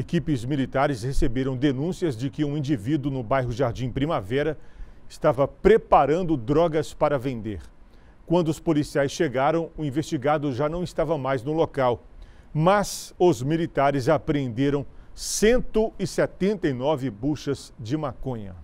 Equipes militares receberam denúncias de que um indivíduo no bairro Jardim Primavera estava preparando drogas para vender. Quando os policiais chegaram, o investigado já não estava mais no local, mas os militares apreenderam 179 buchas de maconha.